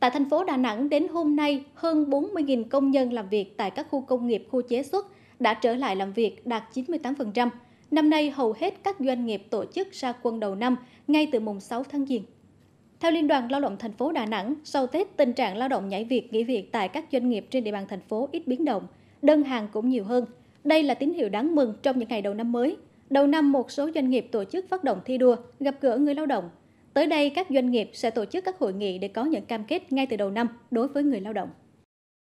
Tại thành phố Đà Nẵng đến hôm nay, hơn 40.000 công nhân làm việc tại các khu công nghiệp, khu chế xuất đã trở lại làm việc đạt 98%. Năm nay, hầu hết các doanh nghiệp tổ chức ra quân đầu năm ngay từ mùng 6 tháng Giêng. Theo Liên đoàn Lao động thành phố Đà Nẵng, sau Tết, tình trạng lao động nhảy việc, nghỉ việc tại các doanh nghiệp trên địa bàn thành phố ít biến động, đơn hàng cũng nhiều hơn. Đây là tín hiệu đáng mừng trong những ngày đầu năm mới. Đầu năm, một số doanh nghiệp tổ chức phát động thi đua, gặp gỡ người lao động, Tới đây, các doanh nghiệp sẽ tổ chức các hội nghị để có những cam kết ngay từ đầu năm đối với người lao động.